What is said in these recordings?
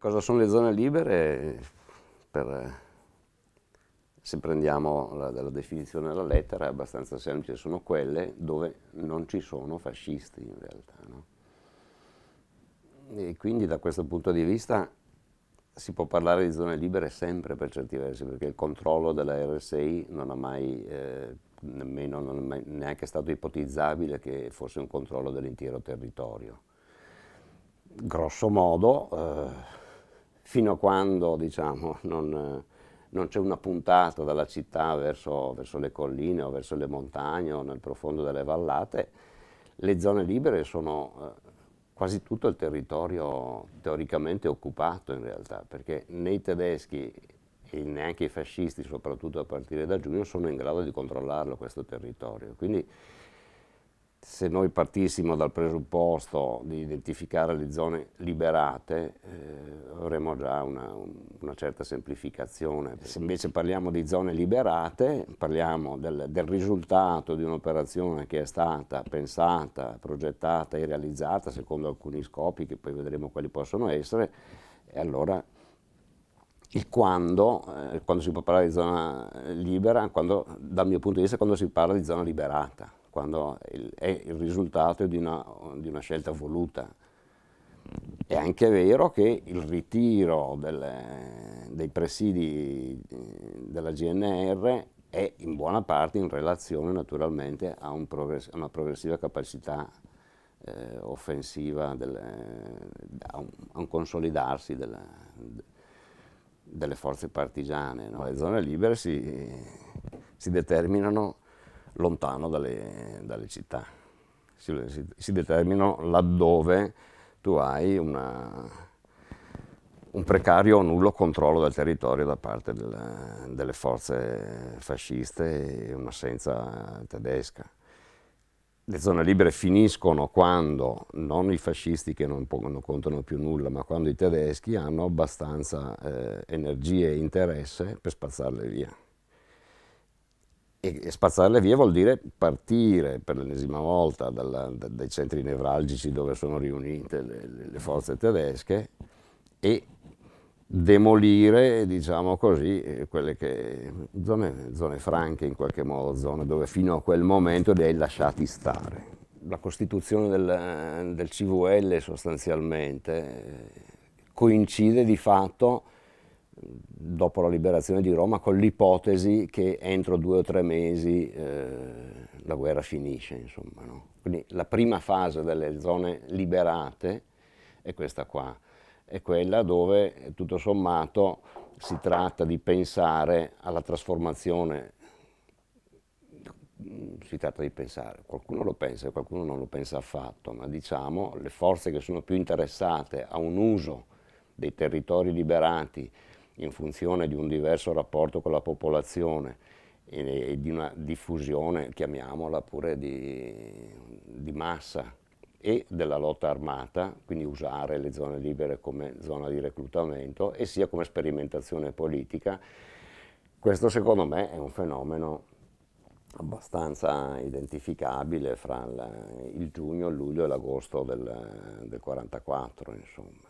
Cosa sono le zone libere? Per, se prendiamo la, la definizione della lettera è abbastanza semplice, sono quelle dove non ci sono fascisti in realtà. No? E quindi da questo punto di vista si può parlare di zone libere sempre per certi versi, perché il controllo della RSI non ha mai, eh, nemmeno, non è mai neanche stato ipotizzabile che fosse un controllo dell'intero territorio. Grosso modo... Eh, fino a quando diciamo, non, non c'è una puntata dalla città verso, verso, le colline o verso le montagne o nel profondo delle vallate, le zone libere sono eh, quasi tutto il territorio teoricamente occupato in realtà, perché né i tedeschi e neanche i fascisti, soprattutto a partire da giugno, sono in grado di controllarlo questo territorio. Quindi se noi partissimo dal presupposto di identificare le zone liberate eh, avremo già una, una, certa semplificazione. Eh se invece parliamo di zone liberate, parliamo del, del risultato di un'operazione che è stata pensata, progettata e realizzata secondo alcuni scopi che poi vedremo quali possono essere e allora il quando, eh, quando si può parlare di zona libera, quando, dal mio punto di vista quando si parla di zona liberata quando è il risultato di una, di una scelta voluta. È anche vero che il ritiro delle, dei presidi eh, della GNR è in buona parte in relazione naturalmente a, un progress una progressiva capacità eh, offensiva, delle, a, un, a, un, consolidarsi delle, delle forze partigiane. No? Le zone libere si, si determinano lontano dalle, dalle città. Si, si, si, determinano laddove tu hai una, un precario o nullo controllo del territorio da parte del, delle forze fasciste e un'assenza tedesca. Le zone libere finiscono quando non i fascisti che non, non contano più nulla, ma quando i tedeschi hanno abbastanza eh, energie e interesse per spazzarle via. E, e spazzarle via vuol dire partire per l'ennesima volta dalla, da, dai centri nevralgici dove sono riunite le, le forze tedesche e demolire, diciamo così, eh, quelle che, zone, zone, franche in qualche modo, zone dove fino a quel momento li hai lasciati stare. La costituzione del, del CVL sostanzialmente eh, coincide di fatto dopo la liberazione di Roma con l'ipotesi che entro due o tre mesi eh, la guerra finisce. Insomma, no? Quindi la prima fase delle zone liberate è questa qua, è quella dove tutto sommato si tratta di pensare alla trasformazione si tratta di pensare, qualcuno lo pensa e qualcuno non lo pensa affatto, ma diciamo le forze che sono più interessate a un uso dei territori liberati in funzione di un diverso rapporto con la popolazione e, di una diffusione, chiamiamola pure di, di massa, e della lotta armata, quindi usare le zone libere come zona di reclutamento e sia come sperimentazione politica. Questo secondo me è un fenomeno abbastanza identificabile fra il, giugno, il luglio e l'agosto del, 1944. insomma.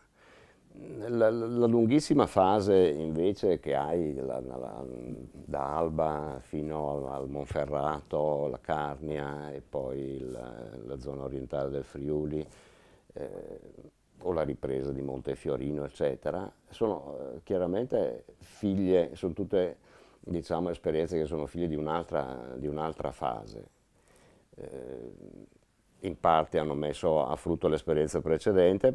La, la, lunghissima fase invece che hai la, la, da Alba fino al, al, Monferrato, la Carnia e poi la, zona orientale del Friuli eh, o la ripresa di Montefiorino eccetera, sono eh, chiaramente figlie, sono tutte diciamo, esperienze che sono figlie di un'altra, un fase. Eh, in parte hanno messo a frutto l'esperienza precedente,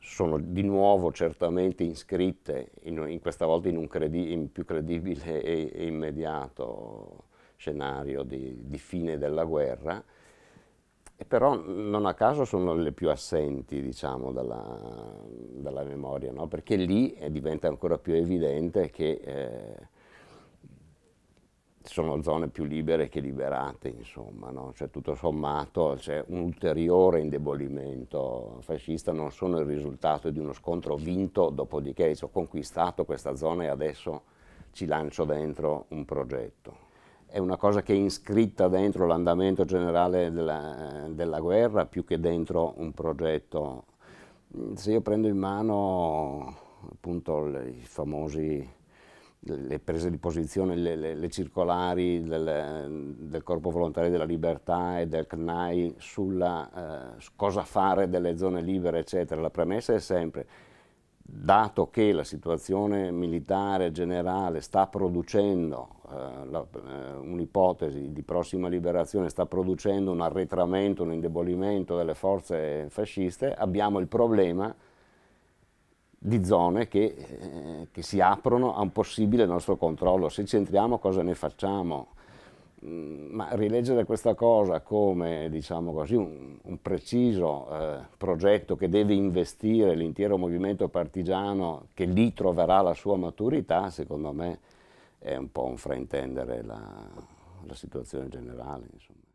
sono di nuovo certamente iscritte, in, in questa volta in un credi, in più credibile e, e immediato scenario di, di, fine della guerra, e però non a caso sono le più assenti diciamo, dalla, dalla memoria, no? perché lì eh, diventa ancora più evidente che eh, sono zone più libere che liberate, insomma, no? cioè, tutto sommato c'è un ulteriore indebolimento fascista, non sono il risultato di uno scontro vinto, dopodiché ho conquistato questa zona e adesso ci lancio dentro un progetto. È una cosa che è iscritta dentro l'andamento generale della, della guerra più che dentro un progetto. Se io prendo in mano appunto i famosi le prese di posizione, le, le, le circolari del, del, Corpo Volontario della Libertà e del CNAI sulla eh, cosa fare delle zone libere, eccetera. La premessa è sempre, dato che la situazione militare generale sta producendo eh, eh, un'ipotesi di prossima liberazione, sta producendo un arretramento, un indebolimento delle forze fasciste, abbiamo il problema di zone che eh, che si aprono a un possibile nostro controllo. Se ci entriamo cosa ne facciamo? Mm, ma rileggere questa cosa come diciamo così, un, un, preciso eh, progetto che deve investire l'intero movimento partigiano, che lì troverà la sua maturità, secondo me è un po' un fraintendere la, la situazione generale. Insomma.